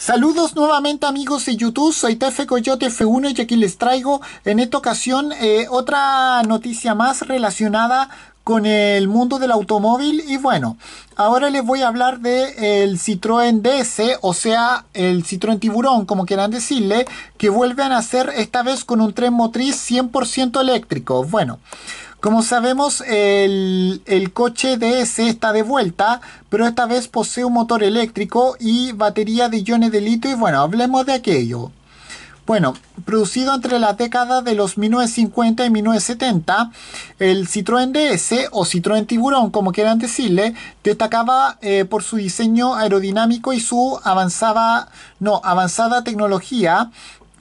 Saludos nuevamente amigos de YouTube, soy Tefe Coyote F1 y aquí les traigo en esta ocasión eh, otra noticia más relacionada con el mundo del automóvil y bueno, ahora les voy a hablar de el Citroën DS, o sea, el Citroën Tiburón, como quieran decirle, que vuelven a hacer esta vez con un tren motriz 100% eléctrico. Bueno, como sabemos, el, el coche DS está de vuelta, pero esta vez posee un motor eléctrico y batería de iones de litio. Y bueno, hablemos de aquello. Bueno, producido entre las décadas de los 1950 y 1970, el Citroën DS o Citroën Tiburón, como quieran decirle, destacaba eh, por su diseño aerodinámico y su avanzada, no, avanzada tecnología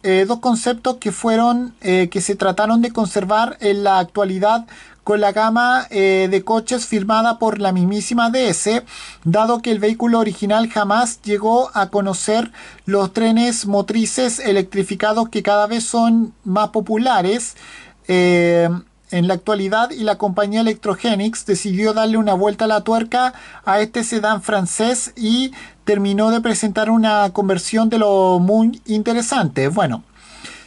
eh, dos conceptos que fueron, eh, que se trataron de conservar en la actualidad con la gama eh, de coches firmada por la mismísima DS, dado que el vehículo original jamás llegó a conocer los trenes motrices electrificados que cada vez son más populares. En la actualidad, y la compañía Electrogenics decidió darle una vuelta a la tuerca a este sedán francés y terminó de presentar una conversión de lo muy interesante. Bueno,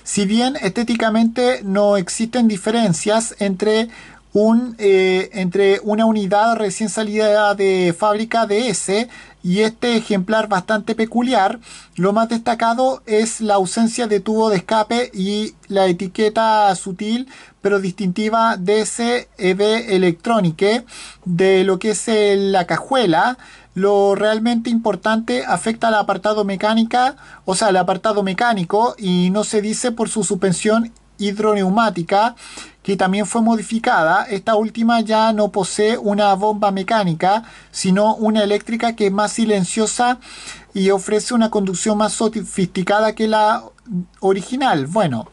si bien estéticamente no existen diferencias entre un, eh, entre una unidad recién salida de fábrica de S y este ejemplar bastante peculiar. Lo más destacado es la ausencia de tubo de escape y la etiqueta sutil pero distintiva de ese EB Electronique eh, de lo que es la cajuela. Lo realmente importante afecta al apartado mecánica, o sea, al apartado mecánico y no se dice por su suspensión hidroneumática que también fue modificada. Esta última ya no posee una bomba mecánica, sino una eléctrica que es más silenciosa y ofrece una conducción más sofisticada que la original. Bueno,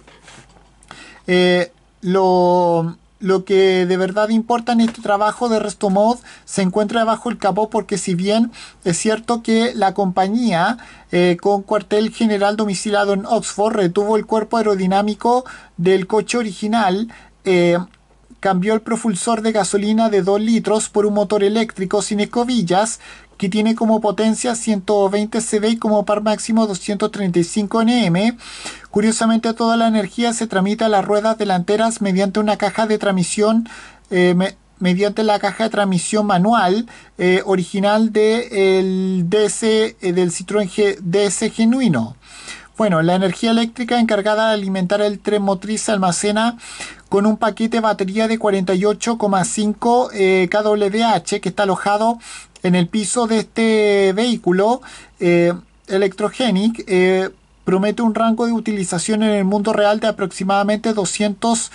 eh, lo lo que de verdad importa en este trabajo de RestoMod se encuentra debajo el capó porque si bien es cierto que la compañía eh, con cuartel general domiciliado en Oxford retuvo el cuerpo aerodinámico del coche original, eh, cambió el propulsor de gasolina de 2 litros por un motor eléctrico sin escobillas que tiene como potencia 120 CV y como par máximo 235 Nm Curiosamente, toda la energía se tramita a las ruedas delanteras mediante una caja de transmisión. Eh, mediante la caja de transmisión manual eh, original de, DS, eh, del Citroën DS genuino. Bueno, la energía eléctrica encargada de alimentar el tren motriz se almacena con un paquete de batería de 48,5 kWh que está alojado en el piso de este vehículo Electrogenic promete un rango de utilización en el mundo real de aproximadamente 200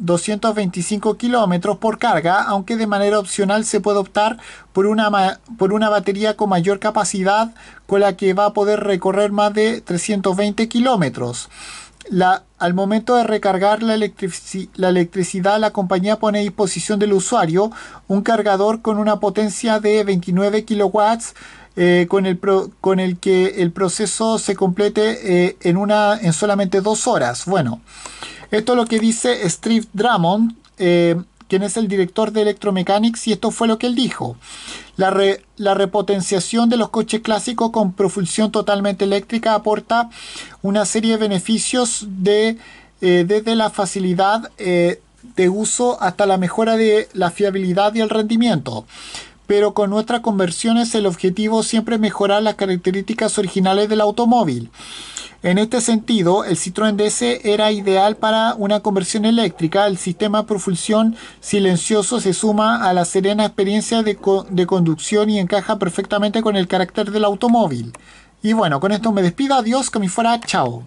225 eh, kilómetros por carga, aunque de manera opcional se puede optar por una, por una batería con mayor capacidad con la que va a poder recorrer más de 320 kilómetros. al momento de recargar la, la electricidad, la compañía pone a disposición del usuario un cargador con una potencia de 29 kilowatts eh, con, el con el que el proceso se complete eh, en, una, en solamente dos horas. Bueno, esto es lo que dice Steve Drummond, eh, quien es el director de Electromechanics, y esto fue lo que él dijo. La, la repotenciación de los coches clásicos con propulsión totalmente eléctrica aporta una serie de beneficios de, desde la facilidad de uso hasta la mejora de la fiabilidad y el rendimiento pero con nuestras conversiones el objetivo siempre es mejorar las características originales del automóvil. En este sentido, el Citroën DS era ideal para una conversión eléctrica. El sistema propulsión silencioso se suma a la serena experiencia de, conducción y encaja perfectamente con el carácter del automóvil. Y bueno, con esto me despido. Adiós, que me fuera. Chao.